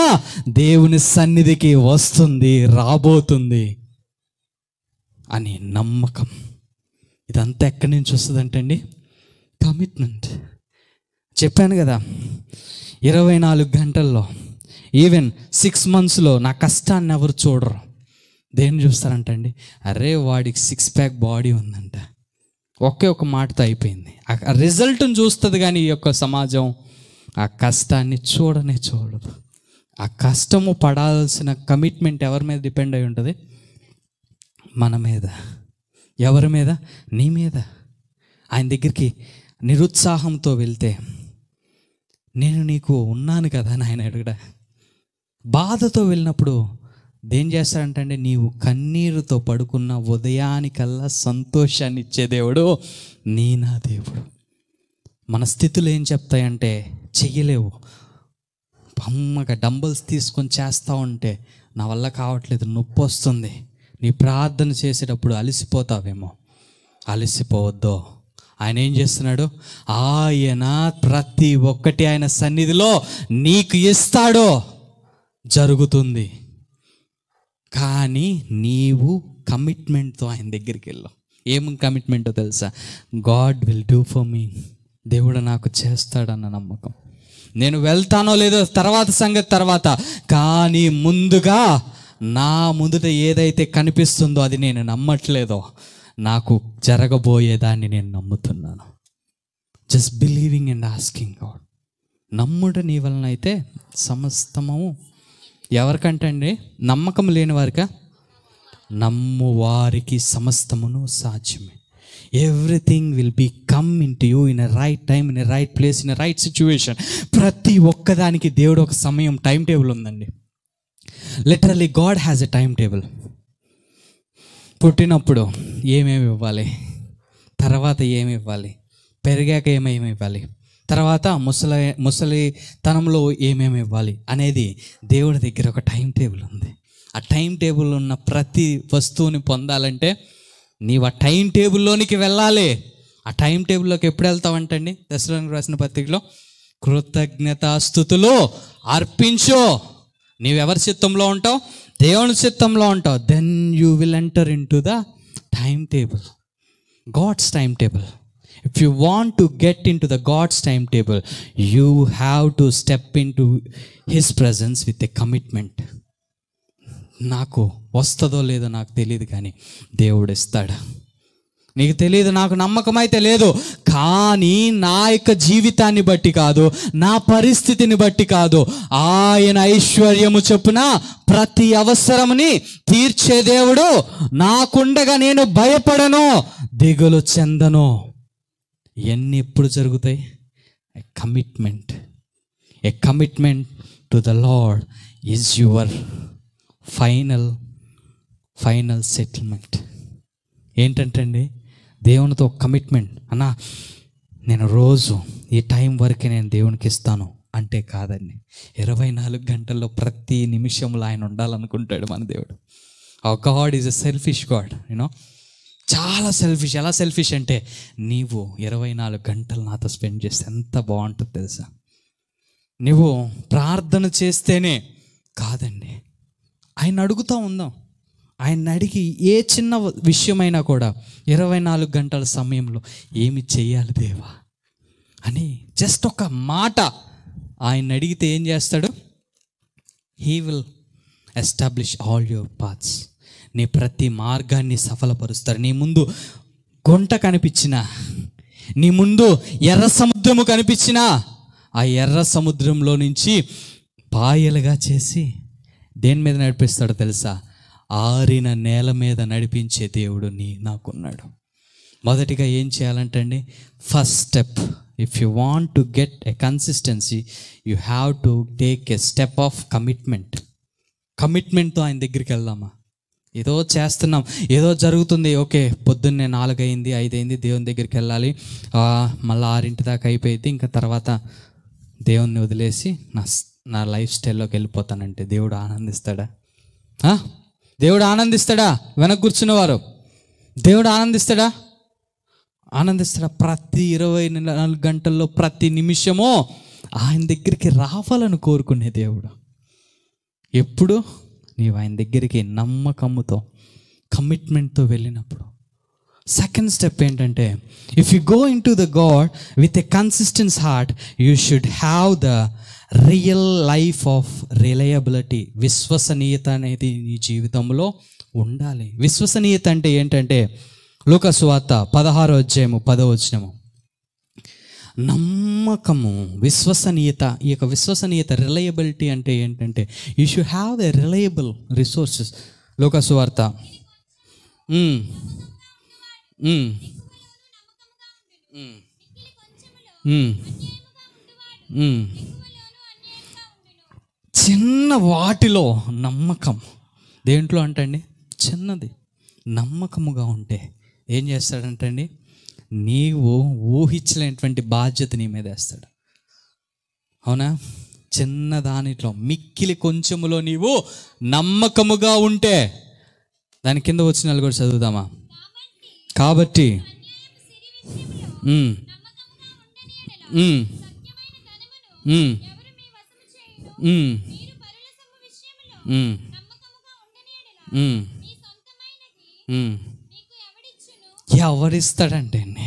దేవుని సన్నిధికి వస్తుంది రాబోతుంది అనే నమ్మకం ఇదంతా ఎక్కడి నుంచి వస్తుందంటే అండి కమిట్మెంట్ చెప్పాను కదా ఇరవై నాలుగు గంటల్లో ఈవెన్ సిక్స్ మంత్స్లో నా కష్టాన్ని ఎవరు చూడరు దేన్ని చూస్తారంటండి అరే వాడికి సిక్స్ ప్యాక్ బాడీ ఉందంట ఒకే ఒక మాటతో అయిపోయింది ఆ రిజల్ట్ని చూస్తుంది కానీ ఈ యొక్క సమాజం ఆ కష్టాన్ని చూడనే చూడదు ఆ కష్టము పడాల్సిన కమిట్మెంట్ ఎవరి మీద డిపెండ్ అయి ఉంటుంది మన మీద ఎవరి మీద నీ మీద ఆయన దగ్గరికి నిరుత్సాహంతో వెళ్తే నేను నీకు ఉన్నాను కదా అని ఆయన అడుగుడ బాధతో వెళ్ళినప్పుడు దేం చేస్తారంటే నీవు కన్నీరుతో పడుకున్న ఉదయానికల్లా సంతోషాన్ని ఇచ్చే దేవుడు నీ నా దేవుడు మన స్థితులు ఏం చెప్తాయంటే చెయ్యలేవు అమ్మగా డంబుల్స్ తీసుకొని చేస్తూ ఉంటే నా వల్ల కావట్లేదు నొప్పి వస్తుంది నీ ప్రార్థన చేసేటప్పుడు అలసిపోతావేమో అలసిపోవద్దో ఆయన ఏం చేస్తున్నాడు ఆయన ప్రతి ఒక్కటి ఆయన సన్నిధిలో నీకు ఇస్తాడో జరుగుతుంది కానీ నీవు కమిట్మెంట్తో ఆయన దగ్గరికి వెళ్ళావు ఏం కమిట్మెంటో తెలుసా God will do for me దేవుడు నాకు చేస్తాడన్న నమ్మకం నేను వెళ్తానో లేదో తర్వాత సంగతి తర్వాత కానీ ముందుగా నా ముందుట ఏదైతే కనిపిస్తుందో అది నేను నమ్మట్లేదో నాకు జరగబోయేదాన్ని నేను నమ్ముతున్నాను just believing and asking God నమ్ముట నీ వలన అయితే సమస్తము ఎవరికంటే అండి నమ్మకం లేని వారిక నమ్ము వారికి సమస్తమును సాధ్యమే everything will be come into you in a right time in a right place in a right situation ప్రతి ఒక్కదానికి దేవుడు ఒక సమయం టైం టేబుల్ ఉందండి literally God has a time table పుట్టినప్పుడు ఏమేమి ఇవ్వాలి తర్వాత ఏమి ఇవ్వాలి పెరిగాక ఏమేమి ఇవ్వాలి తర్వాత ముసలి ముసలితనంలో ఏమేమి ఇవ్వాలి అనేది దేవుడి దగ్గర ఒక టైం టేబుల్ ఉంది ఆ టైం టేబుల్ ఉన్న ప్రతి వస్తువుని పొందాలంటే నీవు ఆ టైం టేబుల్లోనికి వెళ్ళాలి ఆ టైం టేబుల్లోకి ఎప్పుడు వెళ్తావంటండి దశలోనికి రాసిన పత్రికలో కృతజ్ఞతాస్థుతులు అర్పించో నీవెవరి చిత్తంలో ఉంటావు దేవుని చిత్తంలో ఉంటావు then you will enter into the time table God's time table if you want to get into the God's time table you have to step into his presence with a commitment నాకు వస్తుందో లేదో నాకు తెలియదు కానీ దేవుడు ఇస్తాడు నీకు తెలియదు నాకు నమ్మకం అయితే లేదు కానీ నా యొక్క జీవితాన్ని బట్టి కాదు నా పరిస్థితిని బట్టి కాదు ఆయన ఐశ్వర్యము చెప్పున ప్రతి అవసరముని తీర్చే దేవుడు నాకుండగా నేను భయపడను దిగులు చెందను ఇవన్నీ ఎప్పుడు జరుగుతాయి a commitment a commitment to the lord is your final final settlement ఏంటంటే అండి దేవునితో కమిట్మెంట్ అన్న నేను రోజు ఈ టైం వరకే నేను దేవునికి ఇస్తాను అంటే కాదండి ఇరవై నాలుగు గంటల్లో ప్రతి నిమిషంలో ఆయన ఉండాలనుకుంటాడు మన దేవుడు ఆ God is a selfish God you know చాలా సెల్ఫిష్ ఎలా సెల్ఫిష్ అంటే నీవు ఇరవై నాలుగు గంటలు నాతో స్పెండ్ చేస్తే ఎంత బాగుంటుందో తెలుసా నువ్వు ప్రార్థన చేస్తేనే కాదండి ఆయన అడుగుతూ ఉందాం ఆయన అడిగి ఏ చిన్న విషయమైనా కూడా ఇరవై నాలుగు గంటల సమయంలో ఏమి చేయాలి దేవా అని జస్ట్ ఒక మాట ఆయన అడిగితే ఏం చేస్తాడు he will establish all your paths నీ ప్రతి మార్గాన్ని సఫలపరుస్తారు నీ ముందు గుంట కనిపించిన నీ ముందు ఎర్ర సముద్రము కనిపించిన ఆ ఎర్ర సముద్రంలో నుంచి పాయలుగా చేసి దేని మీద నడిపిస్తాడో తెలుసా ఆరిన నేల మీద నడిపించే దేవుడు నీ నాకున్నాడు మొదటిగా ఏం చేయాలంటే అండి first step if you want to get a consistency you have to take a step of commitment కమిట్మెంట్తో ఆయన దగ్గరికి వెళ్దామా ఏదో చేస్తున్నాం ఏదో జరుగుతుంది ఓకే పొద్దున్నే నాలుగైంది ఐదైంది దేవుని దగ్గరికి వెళ్ళాలి మళ్ళీ ఆరింటి దాకా అయిపోయింది ఇంకా తర్వాత దేవుణ్ణి వదిలేసి నా నా లైఫ్ స్టైల్లోకి వెళ్ళిపోతానంటే దేవుడు ఆనందిస్తాడా దేవుడు ఆనందిస్తాడా వెనక కూర్చున్నవారు దేవుడు ఆనందిస్తాడా ఆనందిస్తాడా ప్రతి ఇరవై నాలుగు గంటల్లో ప్రతి నిమిషము ఆయన దగ్గరికి రావాలని కోరుకునే దేవుడు ఎప్పుడు నీవు ఆయన దగ్గరికి నమ్మకముతో కమిట్మెంట్తో వెళ్ళినప్పుడు సెకండ్ స్టెప్ ఏంటంటే if you go into the God with a consistence heart you should have the real life of reliability విశ్వసనీయత అనేది నీ జీవితంలో ఉండాలి విశ్వసనీయత అంటే ఏంటంటే లోకస్వార్త పదహారో అధ్యాయము పదో నమ్మకము విశ్వసనీయత ఈ యొక్క విశ్వసనీయత రిలయబిలిటీ అంటే ఏంటంటే you should have a reliable resources లోకస్వార్త Mm. చిన్న వాటిలో నమ్మకం దేంట్లో అంటండి చిన్నది నమ్మకముగా ఉంటే ఏం చేస్తాడంటండి నీవు ఊహించలేనటువంటి బాధ్యత నీ మీద వేస్తాడు అవునా చిన్న దానిట్లో మిక్కిలి కొంచెములో నీవు నమ్మకముగా ఉంటే దాని కింద వచ్చిన కూడా చదువుదామా కాబట్టి ఎవరిస్తాడంటే అండి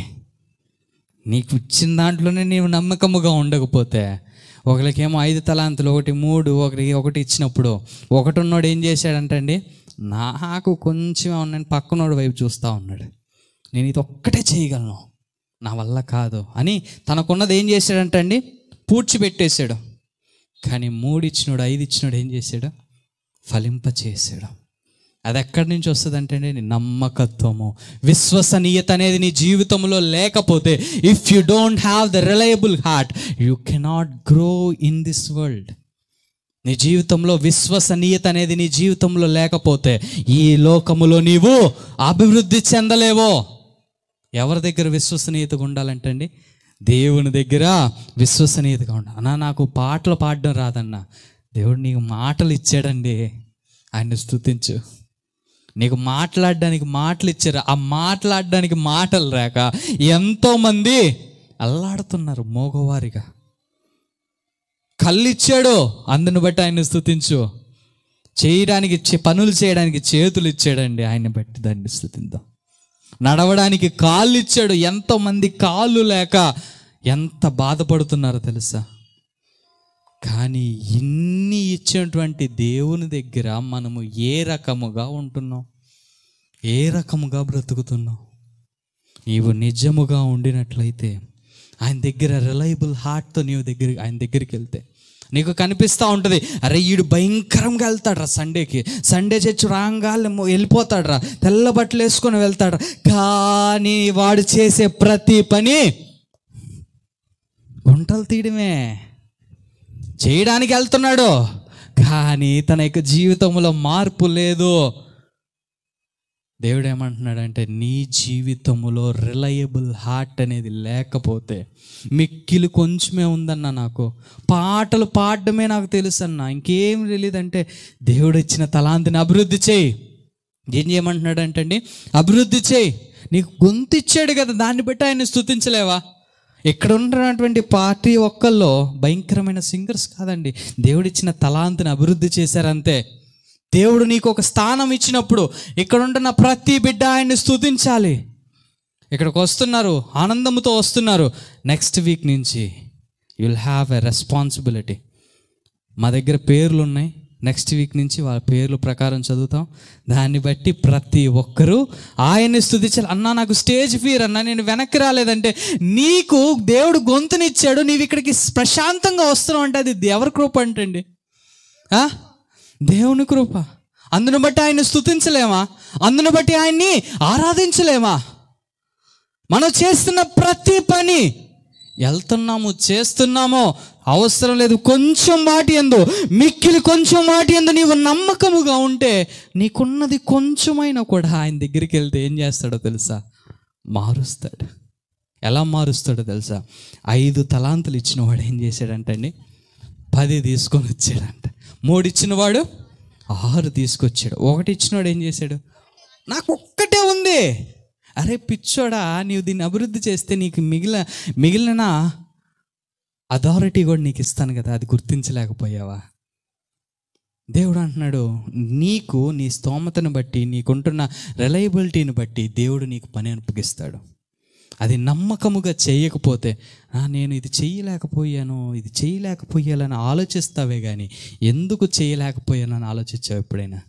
నీకు ఇచ్చిన దాంట్లోనే నీవు నమ్మకముగా ఉండకపోతే ఒకరికేమో ఐదు తలాంతులు ఒకటి మూడు ఒకరికి ఒకటి ఇచ్చినప్పుడు ఒకటి ఉన్నాడు ఏం చేశాడంటండి నాకు కొంచెం ఉన్నాను పక్కనోడు వైపు చూస్తూ ఉన్నాడు నేను ఇది ఒక్కటే చేయగలను నా వల్ల కాదు అని తనకున్నది ఏం చేశాడంటండి పూడ్చిపెట్టేశాడు కానీ మూడు ఇచ్చినాడు ఐదు ఇచ్చినాడు ఏం చేశాడు ఫలింప చేశాడు అది ఎక్కడి నుంచి వస్తుందంటే నీ నమ్మకత్వము విశ్వసనీయత అనేది నీ జీవితంలో లేకపోతే if you don't have the reliable heart you cannot grow in this world నీ జీవితంలో విశ్వసనీయత అనేది నీ జీవితంలో లేకపోతే ఈ లోకములో నీవు అభివృద్ధి చెందలేవో ఎవరి దగ్గర విశ్వసనీయతగా ఉండాలంటండి దేవుని దగ్గర విశ్వసనీయతగా ఉండ అన్నా నాకు పాటలు పాడడం రాదన్నా దేవుడు నీకు మాటలు ఇచ్చాడండి ఆయన్ని స్థుతించు నీకు మాట్లాడడానికి మాటలు ఇచ్చారు ఆ మాట్లాడడానికి మాటలు రాక ఎంతోమంది అల్లాడుతున్నారు మోగవారిగా కళ్ళిచ్చాడు అందుని బట్టి ఆయన్ని స్థుతించు చేయడానికి పనులు చేయడానికి చేతులు ఇచ్చాడండి ఆయన్ని బట్టి దాన్ని స్థుతిద్దాం నడవడానికి కాళ్ళు ఇచ్చాడు ఎంతమంది కాళ్ళు లేక ఎంత బాధపడుతున్నారో తెలుసా కానీ ఇన్ని ఇచ్చినటువంటి దేవుని దగ్గర మనము ఏ రకముగా ఉంటున్నాం ఏ రకముగా బ్రతుకుతున్నాం నీవు నిజముగా ఉండినట్లయితే ఆయన దగ్గర రిలయబుల్ హార్ట్తో నీవు దగ్గర ఆయన దగ్గరికి వెళ్తే నీకు కనిపిస్తూ ఉంటుంది అరే వీడు భయంకరంగా వెళ్తాడు రా సండేకి సండే చర్చ్ రాంగా వెళ్ళిపోతాడు రా తెల్ల బట్టలు వేసుకొని వెళ్తాడు కానీ వాడు చేసే ప్రతి పని గుంటలు తీయడమే చేయడానికి వెళ్తున్నాడు కానీ తన యొక్క జీవితంలో మార్పు లేదు దేవుడు ఏమంటున్నాడంటే నీ జీవితంలో రిలయబుల్ హార్ట్ అనేది లేకపోతే మిక్కిలు కొంచెమే ఉందన్న నాకు పాటలు పాడడమే నాకు తెలుసు అన్న ఇంకేం తెలియదంటే దేవుడు ఇచ్చిన తలాంతిని అభివృద్ధి చేయి ఏం చేయమంటున్నాడంటే అండి అభివృద్ధి చేయి నీకు గొంతు ఇచ్చాడు కదా దాన్ని బట్టి ఆయన స్థుతించలేవా ఇక్కడ ఉన్నటువంటి పార్టీ ఒక్కల్లో భయంకరమైన సింగర్స్ కాదండి దేవుడిచ్చిన తలాంతిని అభివృద్ధి చేశారంతే దేవుడు నీకు ఒక స్థానం ఇచ్చినప్పుడు ఇక్కడ ఉంటున్న ప్రతి బిడ్డ ఆయన్ని స్థుతించాలి ఇక్కడికి వస్తున్నారు ఆనందంతో వస్తున్నారు నెక్స్ట్ వీక్ నుంచి యుల్ హ్యావ్ ఎ రెస్పాన్సిబిలిటీ మా దగ్గర పేర్లు ఉన్నాయి నెక్స్ట్ వీక్ నుంచి వాళ్ళ పేర్ల ప్రకారం చదువుతాం దాన్ని బట్టి ప్రతి ఒక్కరూ ఆయన్ని స్థుతించాలి అన్నా నాకు స్టేజ్ ఫీర్ అన్నా నేను వెనక్కి రాలేదంటే నీకు దేవుడు గొంతునిచ్చాడు నీవు ఇక్కడికి ప్రశాంతంగా వస్తున్నావు అంటే అది ఎవరి కృప అంటండి దేవుని కృప అందును బట్టి ఆయన్ని స్థుతించలేమా అందును బట్టి ఆయన్ని ఆరాధించలేమా మనం చేస్తున్న ప్రతి పని వెళ్తున్నాము చేస్తున్నామో అవసరం లేదు కొంచెం మాటి ఎందు మిక్కిలి కొంచెం మాటి ఎందు నీవు నమ్మకముగా ఉంటే నీకున్నది కొంచెమైనా కూడా ఆయన దగ్గరికి వెళ్తే ఏం చేస్తాడో తెలుసా మారుస్తాడు ఎలా మారుస్తాడో తెలుసా ఐదు తలాంతులు ఇచ్చిన వాడు ఏం చేశాడంటండి పది తీసుకొని వచ్చాడంట మూడు ఇచ్చిన వాడు ఆరు తీసుకొచ్చాడు ఒకటి ఇచ్చినవాడు ఏం చేశాడు నాకు ఒక్కటే ఉంది అరే పిచ్చోడా నీవు దీన్ని అభివృద్ధి చేస్తే నీకు మిగిలిన మిగిలిన అథారిటీ కూడా నీకు ఇస్తాను కదా అది గుర్తించలేకపోయావా దేవుడు అంటున్నాడు నీకు నీ స్తోమతను బట్టి నీకుంటున్న రిలయబిలిటీని బట్టి దేవుడు నీకు పని అనిపిస్తాడు అది నమ్మకముగా చేయకపోతే నేను ఇది చేయలేకపోయాను ఇది చేయలేకపోయాలని ఆలోచిస్తావే కానీ ఎందుకు చేయలేకపోయానని ఆలోచించావు ఎప్పుడైనా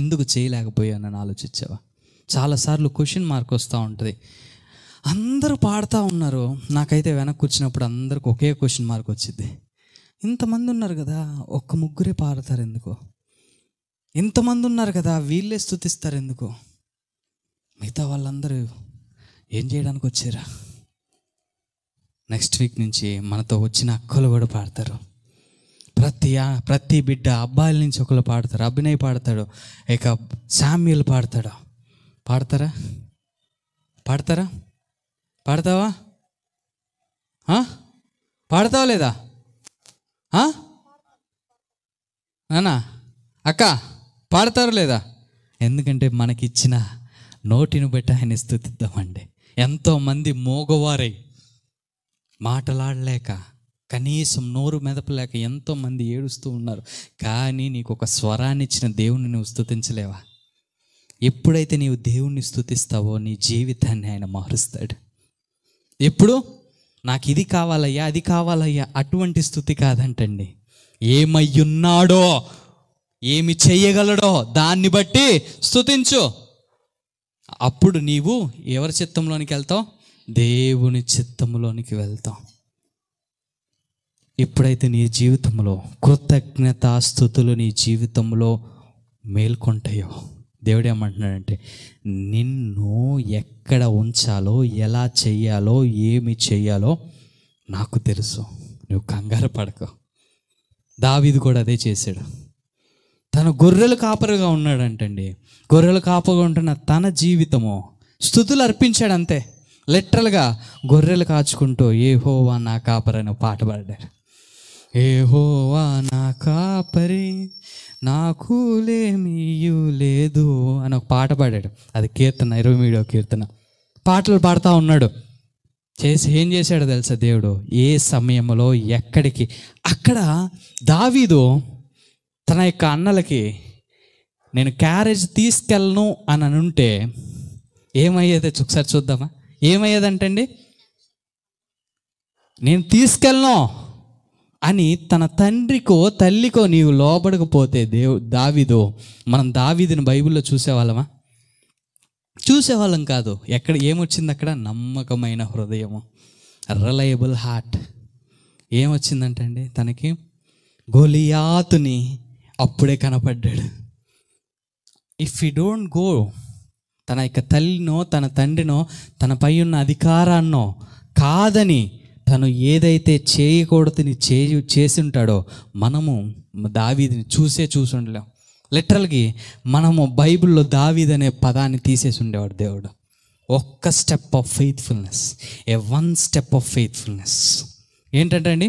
ఎందుకు చేయలేకపోయానని ఆలోచించావా చాలాసార్లు క్వశ్చన్ మార్క్ వస్తూ ఉంటుంది అందరూ పాడుతూ ఉన్నారు నాకైతే వెనక్కి కూర్చున్నప్పుడు అందరికి ఒకే క్వశ్చన్ మార్క్ వచ్చింది ఇంతమంది ఉన్నారు కదా ఒక్క ముగ్గురే పాడతారు ఎందుకు ఇంతమంది ఉన్నారు కదా వీళ్ళే స్థుతిస్తారు ఎందుకు మిగతా వాళ్ళందరూ ఏం చేయడానికి వచ్చారా నెక్స్ట్ వీక్ నుంచి మనతో వచ్చిన అక్కలు కూడా పాడతారు ప్రతి ప్రతి బిడ్డ అబ్బాయిల నుంచి ఒకళ్ళు పాడతారు అభినయ్ పాడతాడు ఇక శామ్యులు పాడతాడు పాడతారా పాడతారా పాడతావా పాడతావా లేదా నానా అక్క పాడతారు లేదా ఎందుకంటే మనకిచ్చిన నోటిని బట్టి ఆయన స్థుతిద్దామండి ఎంతోమంది మోగవారై మాటలాడలేక కనీసం నోరు మెదపలేక ఎంతోమంది ఏడుస్తూ ఉన్నారు కానీ నీకు ఒక స్వరాన్ని ఇచ్చిన దేవుని నువ్వు స్థుతించలేవా ఎప్పుడైతే నీవు దేవుణ్ణి స్థుతిస్తావో నీ జీవితాన్ని ఆయన మారుస్తాడు ఎప్పుడు నాకు ఇది కావాలయ్యా అది కావాలయ్యా అటువంటి స్థుతి కాదంటండి ఏమయ్యున్నాడో ఏమి చెయ్యగలడో దాన్ని బట్టి స్థుతించు అప్పుడు నీవు ఎవరి చిత్తంలోనికి వెళ్తావు దేవుని చిత్తంలోనికి వెళ్తాం ఎప్పుడైతే నీ జీవితంలో కృతజ్ఞతాస్థుతులు నీ జీవితంలో మేల్కొంటాయో దేవుడు ఏమంటున్నాడంటే నిన్ను ఎక్కడ ఉంచాలో ఎలా చేయాలో ఏమి చేయాలో నాకు తెలుసు నువ్వు కంగారు పడకు దావిది కూడా అదే చేశాడు తన గొర్రెలు కాపరుగా ఉన్నాడంటండి గొర్రెలు కాపగా ఉంటున్న తన జీవితము స్థుతులు అర్పించాడు అంతే లిటరల్గా గొర్రెలు కాచుకుంటూ ఏ హోవా నా కాపరని అని పాట పాడాడు ఏ హోవా నా కాపరి నాకులేమీయు లేదు అని ఒక పాట పాడాడు అది కీర్తన ఇరవై మీడో కీర్తన పాటలు పాడుతూ ఉన్నాడు చేసి ఏం చేశాడో తెలుసా దేవుడు ఏ సమయంలో ఎక్కడికి అక్కడ దావీదు తన యొక్క అన్నలకి నేను క్యారేజ్ తీసుకెళ్ళను అని ఉంటే ఏమయ్యేది ఒకసారి చూద్దామా ఏమయ్యేదంటండి నేను తీసుకెళ్ళను అని తన తండ్రికో తల్లికో నీవు లోబడకపోతే దేవు దావిదో మనం దావిదిని బైబిల్లో చూసేవాళ్ళమా చూసేవాళ్ళం కాదు ఎక్కడ ఏమొచ్చింది అక్కడ నమ్మకమైన హృదయము రిలయబుల్ హార్ట్ ఏమొచ్చిందంటండి తనకి గొలియాతుని అప్పుడే కనపడ్డాడు ఇఫ్ యూ డోంట్ గో తన యొక్క తల్లినో తన తండ్రినో తనపై ఉన్న అధికారాన్నో కాదని తను ఏదైతే చేయకూడదని చేయి చేసి ఉంటాడో మనము దావీదిని చూసే చూసుండలేం లిటరల్కి మనము బైబిల్లో దావీద్ అనే పదాన్ని తీసేసి ఉండేవాడు దేవుడు ఒక్క step of faithfulness a one step of faithfulness ఏంటంటే అండి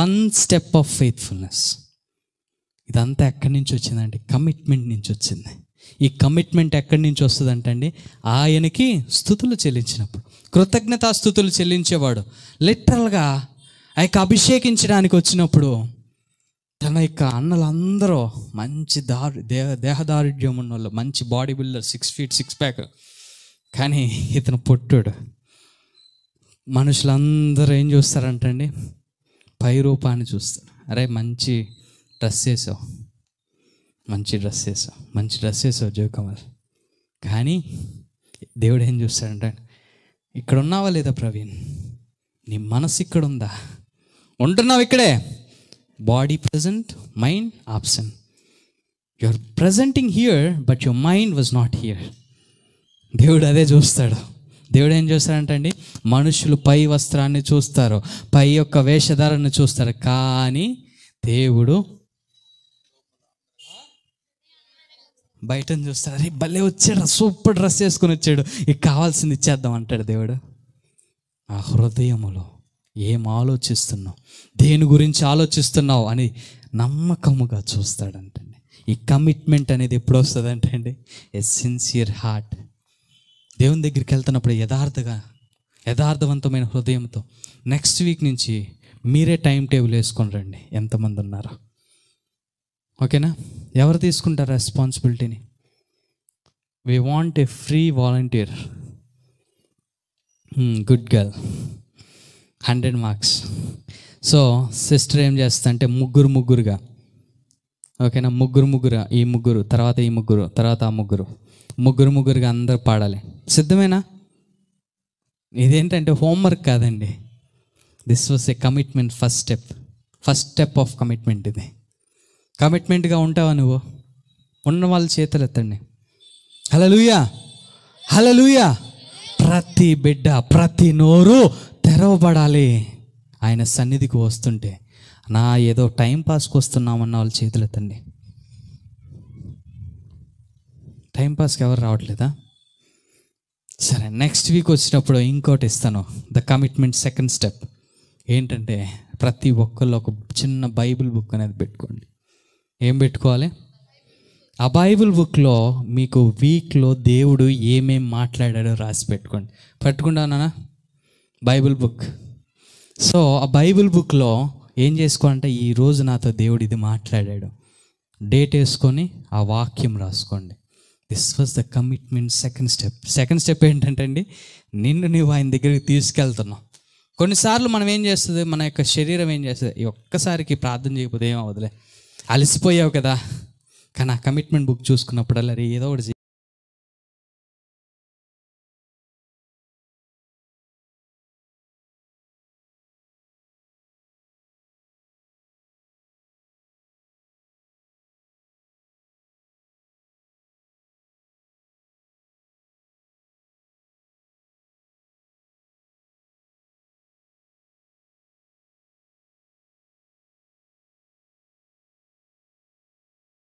వన్ స్టెప్ ఆఫ్ ఫెయిత్ఫుల్నెస్ ఇదంతా ఎక్కడి నుంచి వచ్చిందండి కమిట్మెంట్ నుంచి వచ్చింది ఈ కమిట్మెంట్ ఎక్కడి నుంచి వస్తుందంటండి ఆయనకి స్థుతులు చెల్లించినప్పుడు స్థుతులు చెల్లించేవాడు లిటరల్గా ఆ యొక్క అభిషేకించడానికి వచ్చినప్పుడు తన యొక్క అన్నలందరూ మంచి దారు దేహ దేహదారుఢ్యం ఉన్న వాళ్ళు మంచి body builder six feet six pack కానీ ఇతను పొట్టుడు మనుషులందరూ ఏం చూస్తారంటండి పై రూపాన్ని చూస్తారు అరే మంచి డ్రెస్ వేసావు మంచి డ్రెస్ వేసావు మంచి డ్రెస్ వేసావు కమల్ కానీ దేవుడు ఏం చూస్తాడంట ఇక్కడ ఉన్నావా లేదా ప్రవీణ్ నీ మనసు ఇక్కడ ఉందా ఉంటున్నావు ఇక్కడే body present mind absent you are presenting here but your mind was not here దేవుడు అదే చూస్తాడు దేవుడు ఏం చూస్తాడంటండి మనుషులు పై వస్త్రాన్ని చూస్తారు పై యొక్క వేషధారాన్ని చూస్తారు కానీ దేవుడు బయట చూస్తే అరే భలే వచ్చాడు సూపర్ డ్రెస్ వేసుకుని వచ్చాడు ఇక కావాల్సింది ఇచ్చేద్దాం అంటాడు దేవుడు ఆ హృదయములో ఏం ఆలోచిస్తున్నావు దేని గురించి ఆలోచిస్తున్నావు అని నమ్మకముగా చూస్తాడంటండి ఈ కమిట్మెంట్ అనేది ఎప్పుడు అంటే అండి ఏ సిన్సియర్ హార్ట్ దేవుని దగ్గరికి వెళ్తున్నప్పుడు యథార్థగా యథార్థవంతమైన హృదయంతో నెక్స్ట్ వీక్ నుంచి మీరే టైం టేబుల్ వేసుకొని రండి ఎంతమంది ఉన్నారో ఓకేనా ఎవరు తీసుకుంటారు రెస్పాన్సిబిలిటీని we want a free volunteer good girl hundred marks so sister ఏం చేస్తా అంటే ముగ్గురు ముగ్గురుగా ఓకేనా ముగ్గురు ముగ్గురు ఈ ముగ్గురు తర్వాత ఈ ముగ్గురు తర్వాత ఆ ముగ్గురు ముగ్గురు ముగ్గురుగా అందరు పాడాలి సిద్ధమేనా ఇదేంటంటే హోంవర్క్ కాదండి this was a commitment first step first step of commitment ఇది కమిట్మెంట్గా ఉంటావా నువ్వు ఉన్న వాళ్ళ చేతులు ఎత్తండి హలలుయా హలలుయా ప్రతి బిడ్డ ప్రతి నోరు తెరవబడాలి ఆయన సన్నిధికి వస్తుంటే నా ఏదో టైం పాస్కి వస్తున్నామన్న వాళ్ళ చేతులు ఎత్తండి టైంపాస్కి ఎవరు రావట్లేదా సరే నెక్స్ట్ వీక్ వచ్చినప్పుడు ఇంకోటి ఇస్తాను ద కమిట్మెంట్ సెకండ్ స్టెప్ ఏంటంటే ప్రతి ఒక్కళ్ళు ఒక చిన్న బైబిల్ బుక్ అనేది పెట్టుకోండి ఏం పెట్టుకోవాలి ఆ బైబిల్ బుక్లో మీకు వీక్లో దేవుడు ఏమేం మాట్లాడాడో రాసి పెట్టుకోండి పెట్టుకుంటానా బైబిల్ బుక్ సో ఆ బైబిల్ బుక్లో ఏం చేసుకోవాలంటే ఈరోజు నాతో దేవుడు ఇది మాట్లాడాడు డేట్ వేసుకొని ఆ వాక్యం రాసుకోండి this was the commitment second step second step ఏంటంటే అండి నిన్ను నువ్వు ఆయన దగ్గరికి తీసుకెళ్తున్నావు కొన్నిసార్లు మనం ఏం చేస్తుంది మన యొక్క శరీరం ఏం చేస్తుంది ఈ ఒక్కసారికి ప్రార్థన చేయకపోతే ఏమవుదులే అలసిపోయావు కదా కానీ ఆ కమిట్మెంట్ బుక్ చూసుకున్నప్పుడు అలా ఏదో ఒకటి